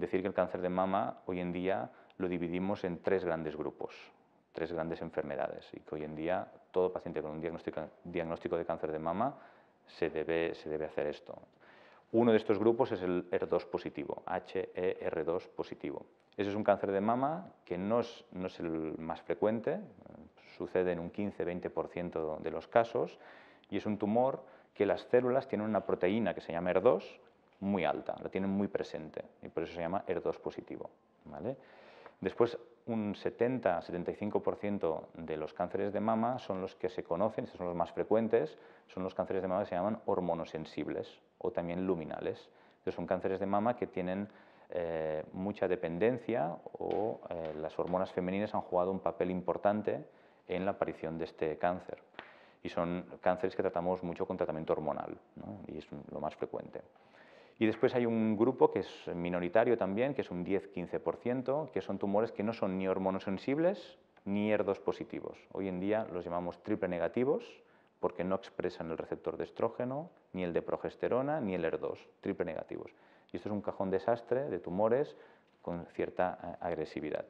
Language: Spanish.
decir que el cáncer de mama hoy en día lo dividimos en tres grandes grupos, tres grandes enfermedades y que hoy en día todo paciente con un diagnóstico, diagnóstico de cáncer de mama se debe, hacer esto. Uno de estos grupos es el HER2 positivo, HER2 positivo. Ese es un cáncer de mama que no es, no es el más frecuente, sucede en un 15-20% de los casos y es un tumor que las células tienen una proteína que se llama HER2 muy alta, la tienen muy presente y por eso se llama ER2 positivo. ¿vale? Después, un 70-75% de los cánceres de mama son los que se conocen, estos son los más frecuentes, son los cánceres de mama que se llaman hormonosensibles o también luminales. son cánceres de mama que tienen eh, mucha dependencia o eh, las hormonas femeninas han jugado un papel importante en la aparición de este cáncer. Y son cánceres que tratamos mucho con tratamiento hormonal y es lo más frecuente. Y después hay un grupo que es minoritario también, que es un 10-15%, que son tumores que no son ni hormonosensibles ni ER2 positivos. Hoy en día los llamamos triple negativos porque no expresan el receptor de estrógeno, ni el de progesterona, ni el ER2, triple negativos. Y esto es un cajón desastre de tumores con cierta eh, agresividad.